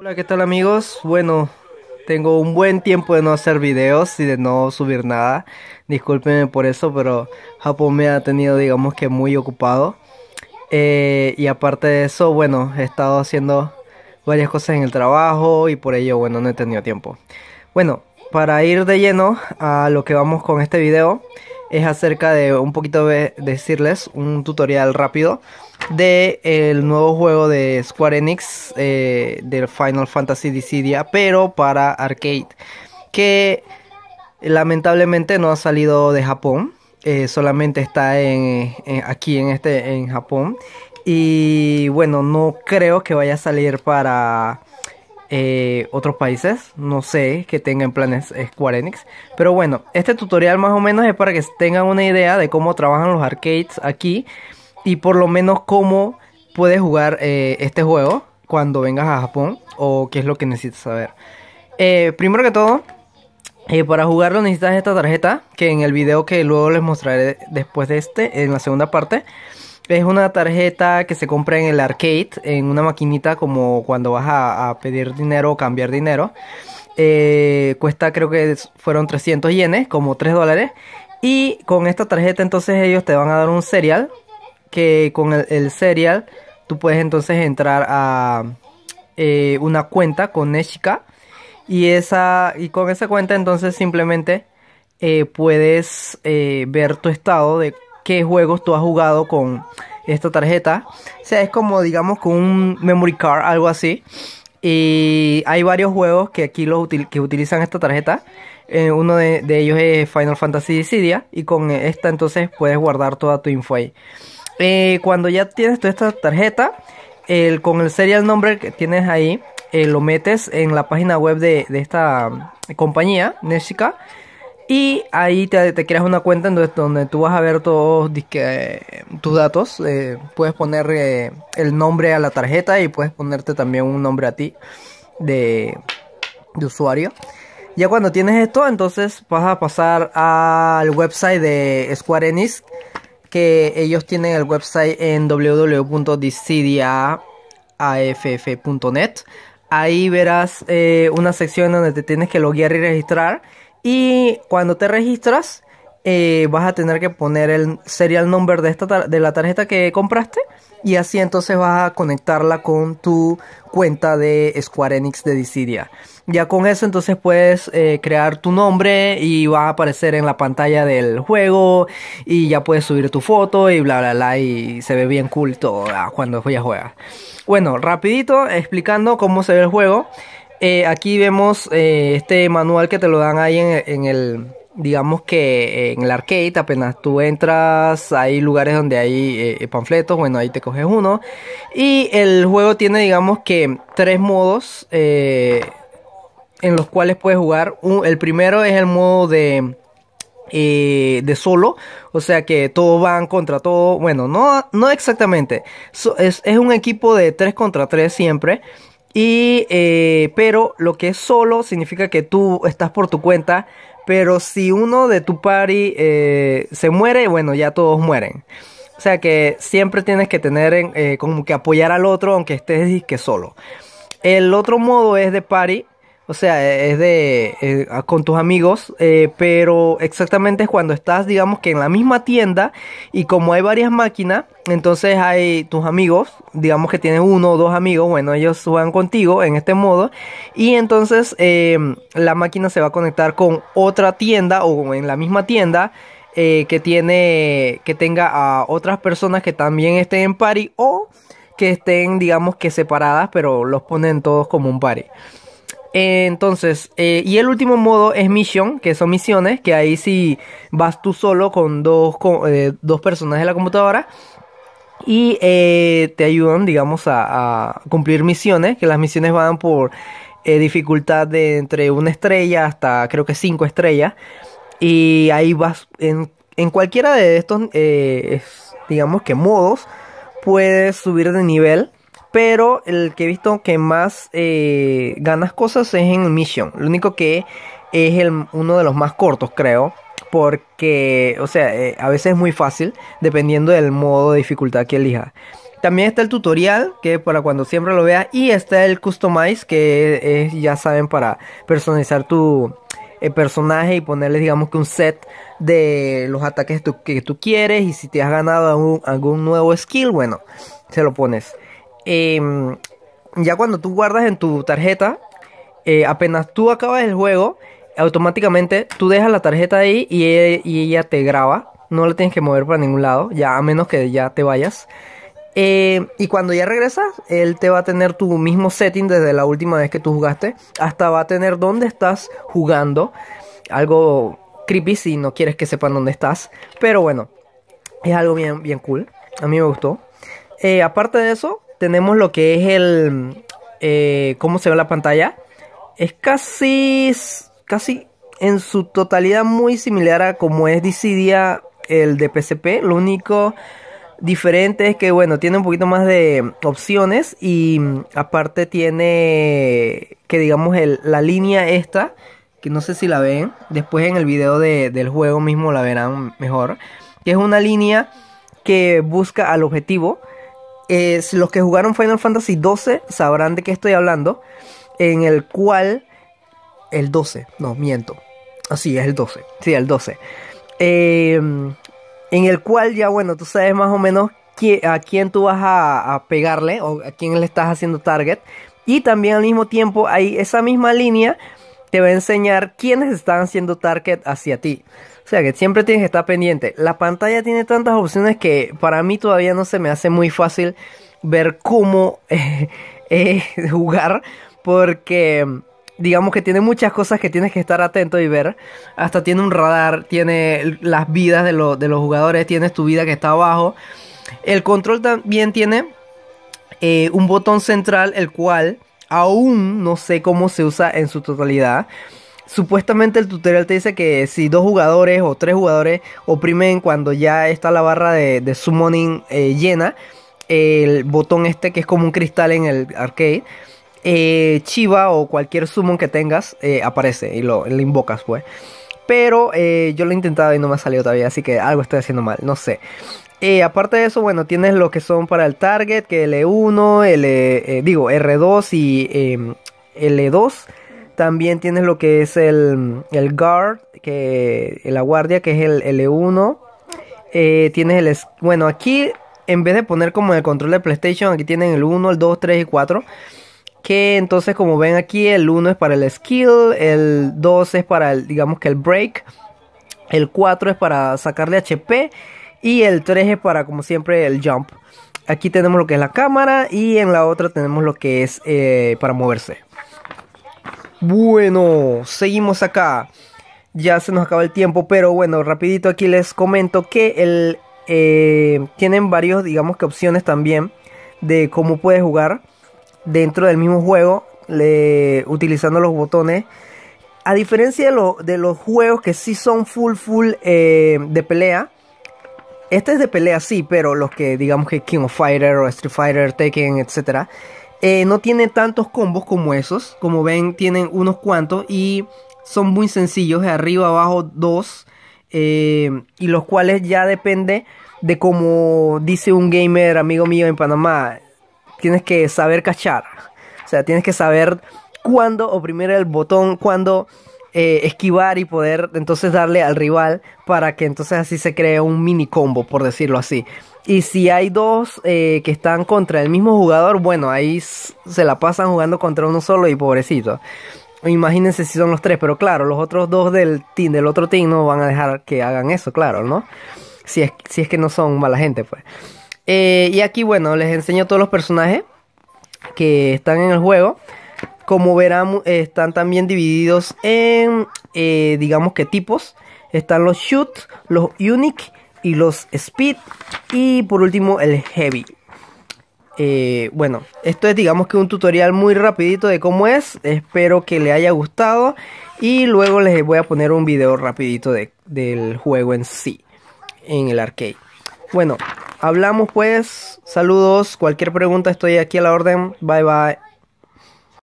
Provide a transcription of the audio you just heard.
Hola, ¿qué tal amigos? Bueno, tengo un buen tiempo de no hacer videos y de no subir nada. Discúlpenme por eso, pero Japón me ha tenido, digamos que, muy ocupado. Eh, y aparte de eso, bueno, he estado haciendo varias cosas en el trabajo y por ello, bueno, no he tenido tiempo. Bueno, para ir de lleno a lo que vamos con este video, es acerca de un poquito de decirles un tutorial rápido de el nuevo juego de Square Enix eh, del Final Fantasy Dissidia, pero para arcade, que lamentablemente no ha salido de Japón, eh, solamente está en, aquí en este en Japón y bueno no creo que vaya a salir para eh, otros países, no sé que tengan planes eh, Square Enix. Pero bueno, este tutorial más o menos es para que tengan una idea de cómo trabajan los arcades aquí y por lo menos cómo puedes jugar eh, este juego cuando vengas a Japón o qué es lo que necesitas saber. primero que todo, para jugarlo necesitas esta tarjeta que en el video que luego les mostraré después de este, en la segunda parte, es una tarjeta que se compra en el arcade, en una maquinita como cuando vas a, pedir dinero o cambiar dinero. Eh, cuesta creo que fueron 300 yenes, como 3 dólares. Y con esta tarjeta entonces ellos te van a dar un serial, que con el, serial tú puedes entonces entrar a eh, una cuenta con Neshika. Y, esa, y con esa cuenta entonces simplemente eh, puedes ver tu estado de juegos tú has jugado con esta tarjeta. O sea, es como digamos con un memory card, algo así. Y hay varios juegos que aquí los que utilizan esta tarjeta. Eh, uno de, ellos es Final Fantasy Dissidia. Y con esta entonces puedes guardar toda tu info ahí. Eh, cuando ya tienes toda esta tarjeta, con el serial number que tienes ahí, eh, lo metes en la página web de, esta mm, compañía, Neshika, y ahí te, creas una cuenta donde, donde, tú vas a ver todos tus datos. Eh, puedes poner eh, el nombre a la tarjeta y puedes ponerte también un nombre a ti de, usuario. Ya cuando tienes esto, entonces vas a pasar al website de Square Enix. Que ellos tienen el website en www.dissidiaaff.net Ahí verás eh, una sección donde te tienes que loguear y registrar y cuando te registras, eh, vas a tener que poner el serial number de, esta de la tarjeta que compraste y así entonces vas a conectarla con tu cuenta de Square Enix de Dissidia. Ya con eso entonces puedes eh, crear tu nombre y va a aparecer en la pantalla del juego y ya puedes subir tu foto y bla bla bla y se ve bien cool todo cuando voy ya juegas. Bueno, rapidito explicando cómo se ve el juego. Eh, aquí vemos eh, este manual que te lo dan ahí en, el, digamos que eh, en el arcade apenas tú entras hay lugares donde hay panfletos bueno ahí te coges uno y el juego tiene digamos que tres modos en los cuales puedes jugar el primero es el modo de de solo, o sea que todos van contra todo, bueno, no, no exactamente, es, un equipo de tres contra tres siempre, y, eh, pero lo que es solo significa que tú estás por tu cuenta. Pero si uno de tu party eh, se muere, bueno, ya todos mueren. O sea que siempre tienes que tener eh, como que apoyar al otro, aunque estés que solo. El otro modo es de party, o sea, e-, es de eh, con tus amigos, eh, pero exactamente es cuando estás, digamos que en la misma tienda y como hay varias máquinas, entonces hay tus amigos, digamos que tienes uno o dos amigos, bueno, ellos juegan contigo en este modo y entonces em, la máquina se va a conectar con otra tienda o en la misma tienda. Eh, que tiene que tenga a otras personas que también estén en party o que estén digamos que separadas pero los ponen todos como un party entonces, eh, y el último modo es misión, que son misiones, que ahí sí vas tú solo con dos, eh, personas en la computadora y eh, te ayudan, digamos, a, cumplir misiones, que las misiones van por dificultad de entre una estrella hasta creo que cinco estrellas y ahí vas en, en cualquiera de estos, digamos que modos, puedes subir de nivel pero el que he visto que más eh, ganas cosas es en Mission. Lo único que es el, uno de los más cortos, creo. Porque, o sea, eh, a veces es muy fácil, dependiendo del modo de dificultad que elija. También está el tutorial, que para cuando siempre lo veas. Y está el customize, que es, ya saben, para personalizar tu eh, personaje y ponerle, digamos que un set de los ataques que tú quieres. Y si te has ganado algún nuevo skill, bueno, se lo pones. Em, ya cuando tú guardas en tu tarjeta, eh, apenas tú acabas el juego, automáticamente tú dejas la tarjeta ahí y ella, te graba. No la tienes que mover para ningún lado, ya a menos que ya te vayas. Eh, y cuando ya regresas, él te va a tener tu mismo setting desde la última vez que tú jugaste, hasta va a tener dónde estás jugando. Algo creepy si no quieres que sepan dónde estás. Pero bueno, es algo bien, bien cool. A mí me gustó. Eh, aparte de eso, tenemos lo que es el... Eh, ¿Cómo se ve la pantalla? Es casi... Casi en su totalidad muy similar a como es Dissidia el de PCP. Lo único diferente es que, bueno, tiene un poquito más de opciones y mm, aparte tiene que, digamos, el, la línea esta, que no sé si la ven, después en el video del juego mismo la verán mejor, que es una línea que busca al objetivo los que jugaron Final Fantasy XII sabrán de qué estoy hablando. En el cual. El 12, no, miento. Así, ah, es el 12. Sí, el 12. Em, en el cual ya, bueno, tú sabes más o menos a quién tú vas a, pegarle o a quién le estás haciendo target. Y también al mismo tiempo, hay esa misma línea te va a enseñar quiénes están haciendo target hacia ti sea que siempre tienes que estar pendiente. La pantalla tiene tantas opciones que para mí todavía no se me hace muy fácil ver cómo eh, eh, jugar. Porque digamos que tiene muchas cosas que tienes que estar atento y ver. Hasta tiene un radar, tiene las vidas de, de los jugadores, tienes tu vida que está abajo. El control también tiene eh, un botón central, el cual aún no sé cómo se usa en su totalidad. Supuestamente el tutorial te dice que si dos jugadores o tres jugadores oprimen cuando ya está la barra de, summoning eh, llena, el botón este que es como un cristal en el arcade, eh, Chiva o cualquier summon que tengas eh, aparece y lo, invocas, pues. Pero yo lo he intentado y no me ha salido todavía, así que algo estoy haciendo mal, no sé. aparte de eso, bueno, tienes lo que son para el target, que L1, L, digo, R2 y em, L2 también tienes lo que es el, guard, que, eh, la guardia, que es el L1. E eh, tienes el... Bueno, aquí en vez de poner como el control de PlayStation, aquí tienen el 1, el 2, 3 y 4. Que entonces como ven aquí, el 1 es para el skill, el 2 es para el, digamos que el break, el 4 es para sacarle HP y el 3 es para como siempre el jump. Aquí tenemos lo que es la cámara y en la otra tenemos lo que es eh, para moverse. Bueno, seguimos acá. Ya se nos acaba el tiempo, pero bueno, rapidito aquí les comento que eh, tienen varios, digamos que opciones también de cómo puedes jugar dentro del mismo juego utilizando los botones. A diferencia de, de, los juegos que sí son full, full eh, de pelea. Este es de pelea, sí, pero los que digamos que King of Fighter o Street Fighter, Tekken, etcétera eh, no tiene tantos combos como esos. Como ven, tienen unos cuantos y son muy sencillos. De arriba, abajo, dos. Eh, y los cuales ya depende de como dice un gamer amigo mío en Panamá. Tienes que saber cachar. O sea, tienes que saber cuándo oprimir el botón, cuándo eh, esquivar y poder entonces darle al rival para que entonces así se cree un mini combo, por decirlo así. Y si hay dos eh, que están contra el mismo jugador, bueno, ahí se la pasan jugando contra uno solo y pobrecito. Imagínense si son los tres, pero claro, los otros dos del team, del otro team no van a dejar que hagan eso, claro, ¿no? Si es, si es que no son mala gente, pues. Eh, y aquí, bueno, les enseño todos los personajes que están en el juego. Como verán, están también divididos en, eh, digamos que tipos. Están los shoot, los unique y los speed. Y por último el heavy. Eh, bueno, esto es digamos que un tutorial muy rapidito de cómo es. Espero que le haya gustado. Y luego les voy a poner un video rapidito del juego en sí. En el arcade. Bueno, hablamos pues. Saludos. Cualquier pregunta estoy aquí a la orden. Bye bye.